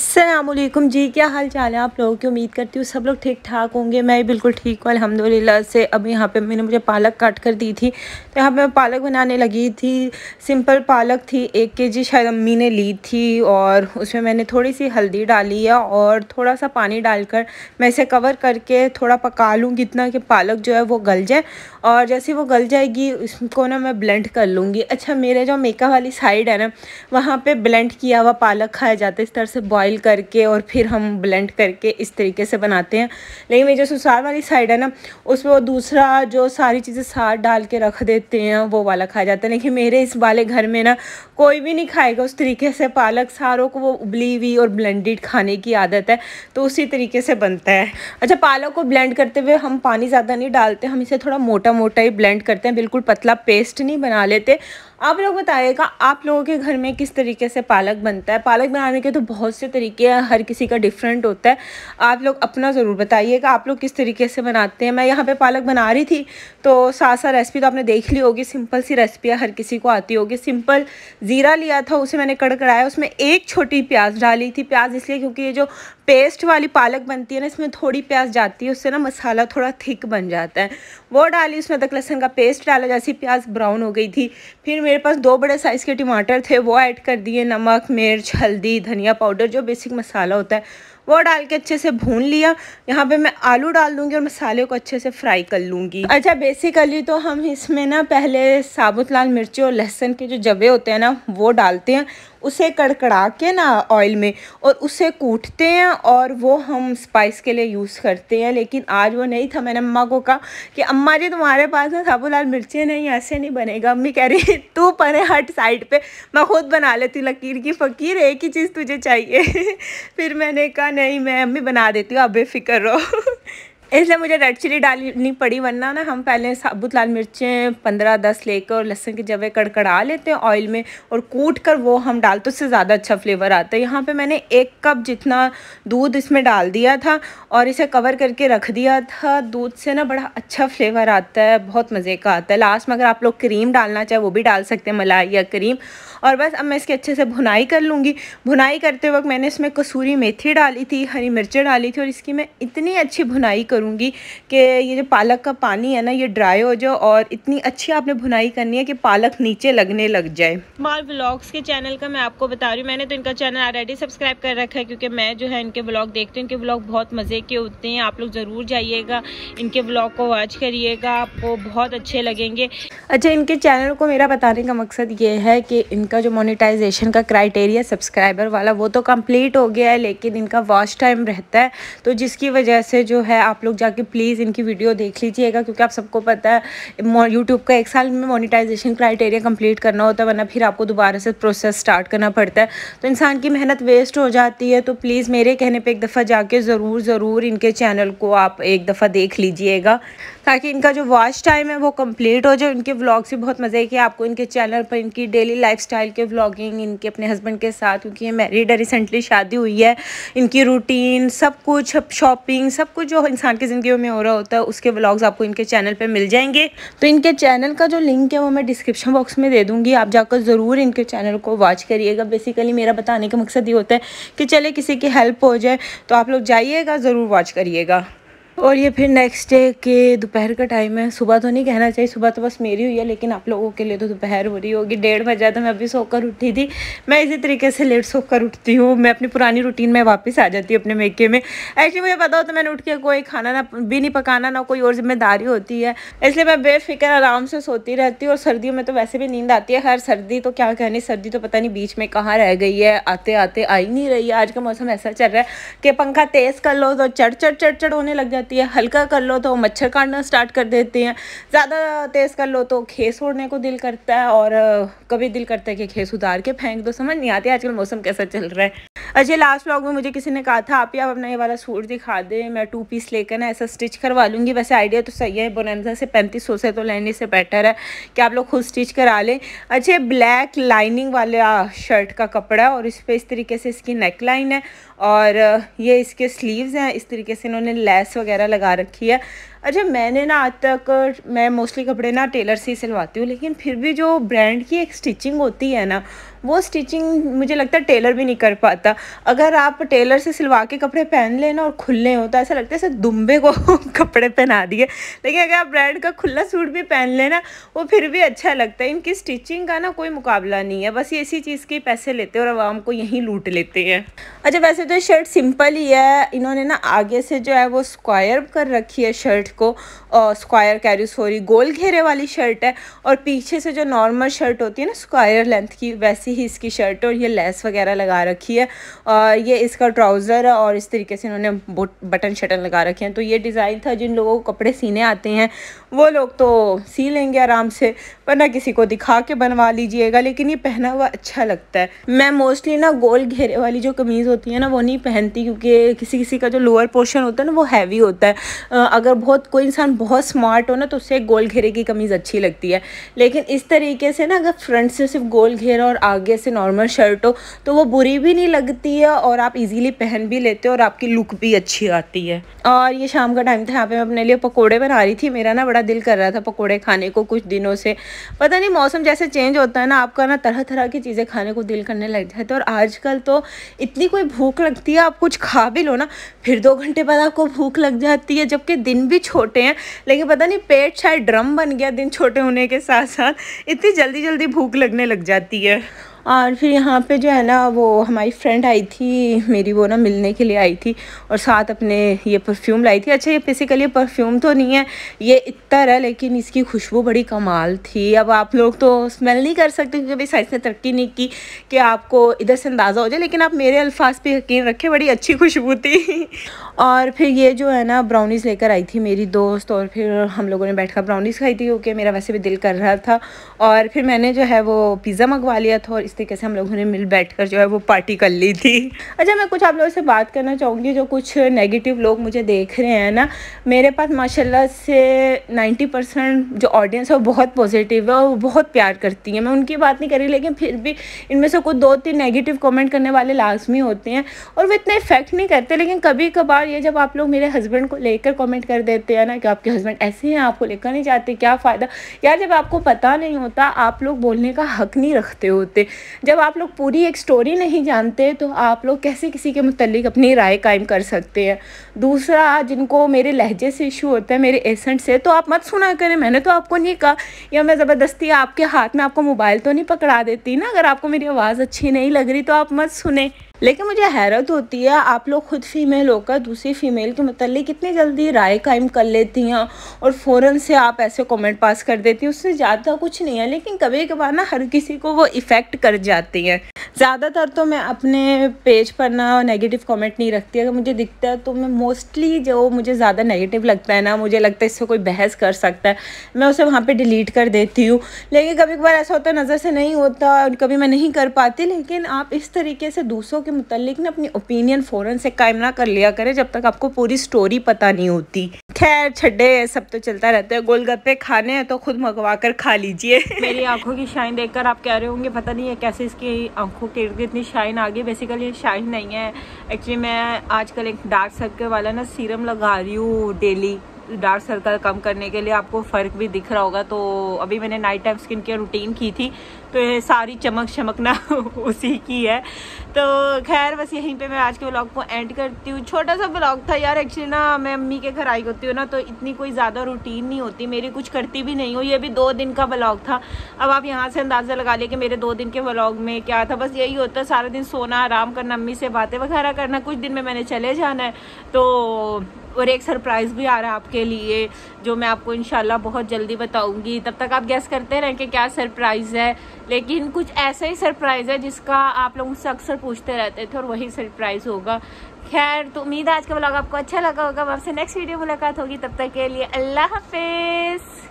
असलम जी क्या हाल चाल है आप लोगों की उम्मीद करती हूँ सब लोग ठीक ठाक होंगे मैं बिल्कुल ठीक हूँ अलहमदिल्ला से अभी यहाँ पे मैंने मुझे पालक काट कर दी थी तो यहाँ पे मैं पालक बनाने लगी थी सिंपल पालक थी एक के जी शायद अम्मी ने ली थी और उसमें मैंने थोड़ी सी हल्दी डाली है और थोड़ा सा पानी डालकर मैं इसे कवर करके थोड़ा पका लूँ कितना कि पालक जो है वो गल जाए और जैसे वो गल जाएगी उसको ना मैं ब्लेंड कर लूँगी अच्छा मेरे जो मेका वाली साइड है ना वहाँ पर ब्लेंड किया हुआ पालक खाया जाता है इस तरह से बॉयल बॉईल करके और फिर हम ब्लेंड करके इस तरीके से बनाते हैं लेकिन मेरी जो सुसार वाली साइड है ना उसमें वो दूसरा जो सारी चीज़ें सार डाल के रख देते हैं वो वाला खाया जाता है लेकिन मेरे इस वाले घर में ना कोई भी नहीं खाएगा उस तरीके से पालक सारों को वो उबली हुई और ब्लेंडेड खाने की आदत है तो उसी तरीके से बनता है अच्छा पालक को ब्लेंड करते हुए हम पानी ज़्यादा नहीं डालते हम इसे थोड़ा मोटा मोटा ही ब्लेंड करते हैं बिल्कुल पतला पेस्ट नहीं बना लेते आप लोग बताइएगा आप लोगों के घर में किस तरीके से पालक बनता है पालक बनाने के तो बहुत से तरीके हैं हर किसी का डिफरेंट होता है आप लोग अपना ज़रूर बताइएगा आप लोग किस तरीके से बनाते हैं मैं यहाँ पे पालक बना रही थी तो सा रेसिपी तो आपने देख ली होगी सिंपल सी रेसिपी है हर किसी को आती होगी सिंपल ज़ीरा लिया था उसे मैंने कड़कड़ाया उसमें एक छोटी प्याज डाली थी प्याज इसलिए क्योंकि ये जो पेस्ट वाली पालक बनती है ना इसमें थोड़ी प्याज जाती है उससे ना मसाला थोड़ा थिक बन जाता है वो डाली उसमें अदरक लहसन का पेस्ट डाला जैसे प्याज ब्राउन हो गई थी फिर मेरे पास दो बड़े साइज़ के टमाटर थे वो ऐड कर दिए नमक मिर्च हल्दी धनिया पाउडर जो बेसिक मसाला होता है वो डाल के अच्छे से भून लिया यहाँ पे मैं आलू डाल दूँगी और मसाले को अच्छे से फ्राई कर लूँगी अच्छा बेसिकली तो हम इसमें ना पहले साबुत लाल मिर्ची और लहसुन के जो जवे होते हैं ना वो डालते हैं उसे कड़कड़ा के ना ऑयल में और उसे कूटते हैं और वो हम स्पाइस के लिए यूज़ करते हैं लेकिन आज वो नहीं था मैंने अम्मा को कहा कि अम्मा जी तुम्हारे पास ना साबू लाल मिर्चें नहीं ऐसे नहीं बनेगा अम्मी कह रही तू पने हट साइड पे मैं खुद बना लेती लकीर की फ़कीर एक ही चीज़ तुझे चाहिए फिर मैंने कहा नहीं मैं अम्मी बना देती हूँ आप बेफिक्र रहो इसलिए मुझे रेड चिली डालनी पड़ी वरना ना हम पहले साबुत लाल मिर्चें पंद्रह दस लेकर और लहसुन के जवे कड़कड़ा लेते हैं ऑयल में और कूट कर वो हम डालते तो उससे ज़्यादा अच्छा फ्लेवर आता है यहाँ पे मैंने एक कप जितना दूध इसमें डाल दिया था और इसे कवर करके रख दिया था दूध से ना बड़ा अच्छा फ्लेवर आता है बहुत मज़े का आता है लास्ट में अगर आप लोग क्रीम डालना चाहे वो भी डाल सकते हैं मलाई या क्रीम और बस अब मैं इसकी अच्छे से भुनाई कर लूँगी भुनाई करते वक्त मैंने इसमें कसूरी मेथी डाली थी हरी मिर्चें डाली थी और इसकी मैं इतनी अच्छी भुनाई करूँगी कि ये जो पालक का पानी है ना ये ड्राई हो जाओ और इतनी अच्छी आपने भुनाई करनी है कि पालक नीचे लगने लग जाए माल ब्लॉग्स के चैनल का मैं आपको बता रही हूँ मैंने तो इनका चैनल ऑलरेडी सब्सक्राइब कर रखा है क्योंकि मैं जो है इनके ब्लॉग देखती हूँ इनके ब्लॉग बहुत मज़े के होते हैं आप लोग ज़रूर जाइएगा इनके ब्लॉग को वॉच करिएगा आपको बहुत अच्छे लगेंगे अच्छा इनके चैनल को मेरा बताने का मकसद ये है कि इनका जो मोनिटाइजेशन का क्राइटेरिया सब्सक्राइबर वाला वो तो कम्प्लीट हो गया है लेकिन इनका वॉच टाइम रहता है तो जिसकी वजह से जो है आप लोग लोग जाके प्लीज़ इनकी वीडियो देख लीजिएगा क्योंकि आप सबको पता है यूट्यूब का एक साल में मोनिटाइजेशन क्राइटेरिया कंप्लीट करना होता है वरना फिर आपको दोबारा से प्रोसेस स्टार्ट करना पड़ता है तो इंसान की मेहनत वेस्ट हो जाती है तो प्लीज़ मेरे कहने पर एक दफ़ा जाके ज़रूर ज़रूर इनके चैनल को आप एक दफ़ा देख लीजिएगा ताकि इनका जो वॉच टाइम है वो कंप्लीट हो जाए इनके व्लॉग्स भी बहुत मज़े के आपको इनके चैनल पर इनकी डेली लाइफ के व्लॉगिंग इनके अपने हस्बैंड के साथ क्योंकि ये मैरिड है रिसेंटली शादी हुई है इनकी रूटीन सब कुछ शॉपिंग सब कुछ जो इंसान की ज़िंदगी में हो रहा होता है उसके ब्लॉग्स आपको इनके चैनल पर मिल जाएंगे तो इनके चैनल का जो लिंक है वो मैं डिस्क्रिप्शन बॉक्स में दे दूँगी आप जाकर ज़रूर इनके चैनल को वॉच करिएगा बेसिकली मेरा बताने का मकसद ये होता है कि चले किसी की हेल्प हो जाए तो आप लोग जाइएगा ज़रूर वॉच करिएगा और ये फिर नेक्स्ट डे के दोपहर का टाइम है सुबह तो नहीं कहना चाहिए सुबह तो बस मेरी हुई है लेकिन आप लोगों के लिए तो दोपहर हो रही होगी डेढ़ बजे तो मैं अभी सोकर उठी थी मैं इसी तरीके से लेट सोकर उठती हूँ मैं अपनी पुरानी रूटीन में वापस आ जाती हूँ अपने मेके में एक्चुअली मुझे पता हो तो मैंने उठ के कोई खाना ना भी नहीं पकाना ना कोई और जिम्मेदारी होती है इसलिए मैं बेफिक्र आराम से सोती रहती हूँ और सर्दियों में तो वैसे भी नींद आती है खैर सर्दी तो क्या कहनी सर्दी तो पता नहीं बीच में कहाँ रह गई है आते आते आई नहीं रही है आज का मौसम ऐसा चल रहा है कि पंखा तेज़ कर लो तो चढ़ चढ़ चढ़ चढ़ होने लग जाती जाती है हल्का कर लो तो मच्छर काटना स्टार्ट कर देते हैं ज़्यादा तेज़ कर लो तो खेस ओढ़ने को दिल करता है और कभी दिल करता है कि खेस उतार के फेंक दो समझ नहीं आती आजकल मौसम कैसा चल रहा है अच्छा लास्ट व्लॉग में मुझे किसी ने कहा था आप ही आप अपना ये वाला सूट दिखा दें मैं टू पीस लेकर ना ऐसा स्टिच करवा लूँगी वैसे आइडिया तो सही है बोनजा से पैंतीस सौ से तो लेने से बेटर है कि आप लोग खुद स्टिच करा लें अच्छे ब्लैक लाइनिंग वाला शर्ट का कपड़ा और इस पर इस तरीके से इसकी नेक लाइन है और ये इसके स्लीव्स हैं इस तरीके से इन्होंने लेस वगैरह वगैरह लगा रखी है अच्छा मैंने ना आज तक मैं मोस्टली कपड़े ना टेलर से ही सिलवाती हूँ लेकिन फिर भी जो ब्रांड की एक स्टिचिंग होती है ना वो स्टिचिंग मुझे लगता है टेलर भी नहीं कर पाता अगर आप टेलर से सिलवा के कपड़े पहन लेना और खुले हो तो ऐसा लगता है सर दुम्बे को कपड़े पहना दिए लेकिन अगर आप ब्रांड का खुला सूट भी पहन लेना वो फिर भी अच्छा लगता है इनकी स्टिचिंग का ना कोई मुकाबला नहीं है बस ये इसी चीज़ के पैसे लेते हैं और आवाम को यहीं लूट लेते हैं अच्छा वैसे तो शर्ट सिंपल ही है इन्होंने ना आगे से जो है वो स्क्वायर कर रखी है शर्ट शर्ट को स्क्वायर सॉरी गोल घेरे वाली शर्ट है और पीछे से जो नॉर्मल शर्ट होती है ना स्क्वायर लेंथ की वैसी ही इसकी शर्ट और ये लेस वगैरह लगा रखी है और ये इसका ट्राउज़र है और इस तरीके से इन्होंने बटन शटन लगा रखे हैं तो ये डिज़ाइन था जिन लोगों को कपड़े सीने आते हैं वो लोग तो सी लेंगे आराम से वरना किसी को दिखा के बनवा लीजिएगा लेकिन ये पहना हुआ अच्छा लगता है मैं मोस्टली ना गोल घेरे वाली जो कमीज़ होती है ना वो नहीं पहनती क्योंकि किसी किसी का जो लोअर पोर्शन होता है ना वो हैवी होता है अगर बहुत बहुत कोई इंसान बहुत स्मार्ट हो ना तो उससे गोल घेरे की कमीज़ अच्छी लगती है लेकिन इस तरीके से ना अगर फ्रंट से सिर्फ गोल घेरा और आगे से नॉर्मल शर्ट हो तो वो बुरी भी नहीं लगती है और आप इजीली पहन भी लेते हो और आपकी लुक भी अच्छी आती है और ये शाम का टाइम था यहाँ पर मैं अपने लिए पकौड़े बना रही थी मेरा ना बड़ा दिल कर रहा था पकौड़े खाने को कुछ दिनों से पता नहीं मौसम जैसे चेंज होता है ना आपका ना तरह तरह की चीज़ें खाने को दिल करने लग जाता है और आजकल तो इतनी कोई भूख लगती है आप कुछ खा भी लो ना फिर दो घंटे बाद आपको भूख लग जाती है जबकि दिन भी छोटे हैं लेकिन पता नहीं पेट शायद ड्रम बन गया दिन छोटे होने के साथ साथ इतनी जल्दी जल्दी भूख लगने लग जाती है और फिर यहाँ पे जो है ना वो हमारी फ्रेंड आई थी मेरी वो ना मिलने के लिए आई थी और साथ अपने ये परफ्यूम लाई थी अच्छा ये बेसिकली परफ्यूम तो नहीं है ये इतर है लेकिन इसकी खुशबू बड़ी कमाल थी अब आप लोग तो स्मेल नहीं कर सकते क्योंकि भाई साइंस ने तरक्की नहीं की कि आपको इधर से अंदाज़ा हो जाए लेकिन आप मेरे अल्फाज पर यकीन रखें बड़ी अच्छी खुशबू थी और फिर ये जो है ना ब्राउनीज़ लेकर आई थी मेरी दोस्त और फिर हम लोगों ने बैठ ब्राउनीज़ खाई थी क्योंकि मेरा वैसे भी दिल कर रहा था और फिर मैंने जो है वो पिज़्ज़ा मंगवा लिया था और इस तरीके से हम लोगों ने मिल बैठ कर जो है वो पार्टी कर ली थी अच्छा मैं कुछ आप लोगों से बात करना चाहूँगी जो कुछ नेगेटिव लोग मुझे देख रहे हैं ना मेरे पास माशाल्लाह से 90 परसेंट जो ऑडियंस है वो बहुत पॉजिटिव है और बहुत प्यार करती है मैं उनकी बात नहीं करी लेकिन फिर भी इनमें से कुछ दो तीन नेगेटिव कमेंट करने वाले लाजमी होते हैं और वो इतने इफेक्ट नहीं करते लेकिन कभी कभार ये जब आप लोग मेरे हस्बैंड को लेकर कमेंट कर देते हैं ना कि आपके हस्बैंड ऐसे हैं आपको लेकर नहीं चाहते क्या फ़ायदा यार जब आपको पता नहीं होता आप लोग बोलने का हक नहीं रखते होते जब आप लोग पूरी एक स्टोरी नहीं जानते तो आप लोग कैसे किसी के मतलब अपनी राय कायम कर सकते हैं दूसरा जिनको मेरे लहजे से इशू होता है मेरे एसेंट से तो आप मत सुना करें मैंने तो आपको नहीं कहा या मैं ज़बरदस्ती आपके हाथ में आपको मोबाइल तो नहीं पकड़ा देती ना अगर आपको मेरी आवाज़ अच्छी नहीं लग रही तो आप मत सुने लेकिन मुझे हैरत होती है आप लोग ख़ुद फ़ीमेल होकर दूसरी फ़ीमेल के मतलब कितनी जल्दी राय कायम कर लेती हैं और फ़ौर से आप ऐसे कमेंट पास कर देती हैं उससे ज़्यादा कुछ नहीं है लेकिन कभी कभार ना हर किसी को वो इफ़ेक्ट कर जाती हैं ज़्यादातर तो मैं अपने पेज पर ना नेगेटिव कमेंट नहीं रखती अगर मुझे दिखता है तो मैं मोस्टली जो मुझे ज़्यादा नेगेटिव लगता है ना मुझे लगता है इससे कोई बहस कर सकता है मैं उसे वहाँ पर डिलीट कर देती हूँ लेकिन कभी कभार ऐसा होता नज़र से नहीं होता कभी मैं नहीं कर पाती लेकिन आप इस तरीके से दूसरों के के मुतलिक ना अपनी ओपिनियन फ़ौरन से कायम ना कर लिया करें जब तक आपको पूरी स्टोरी पता नहीं होती खैर छड्डे सब तो चलता रहता है गोलगप्पे खाने हैं तो खुद मंगवा कर खा लीजिए मेरी आंखों की शाइन देखकर आप कह रहे होंगे पता नहीं है कैसे इसकी आंखों के इर्द इतनी शाइन आ गई बेसिकली ये शाइन नहीं है एक्चुअली मैं आजकल एक डार्क सर्कल वाला ना सीरम लगा रही हूँ डेली डार्क सर्कल कम करने के लिए आपको फ़र्क भी दिख रहा होगा तो अभी मैंने night time skin care routine की थी तो ये सारी चमक चमकना उसी की है तो खैर बस यहीं पे मैं आज के ब्लॉग को एंड करती हूँ छोटा सा ब्लॉग था यार एक्चुअली ना मैं अम्मी के घर आई होती हूँ ना तो इतनी कोई ज़्यादा रूटीन नहीं होती मेरी कुछ करती भी नहीं हूँ ये भी दो दिन का ब्लॉग था अब आप यहाँ से अंदाज़ा लगा लिया कि मेरे दो दिन के ब्लॉग में क्या था बस यही होता सारा दिन सोना आराम करना अम्मी से बातें वगैरह करना कुछ दिन में मैंने चले जाना है तो और एक सरप्राइज़ भी आ रहा है आपके लिए जो मैं आपको इन बहुत जल्दी बताऊँगी तब तक आप गैस करते रहें कि क्या सरप्राइज़ है लेकिन कुछ ऐसा ही सरप्राइज़ है जिसका आप लोग मुझसे अक्सर पूछते रहते थे और वही सरप्राइज़ होगा खैर तो उम्मीद है आज का ब्लॉग आपको अच्छा लगा होगा आपसे नेक्स्ट वीडियो मुलाकात होगी तब तक के लिए अल्लाह हाफिज़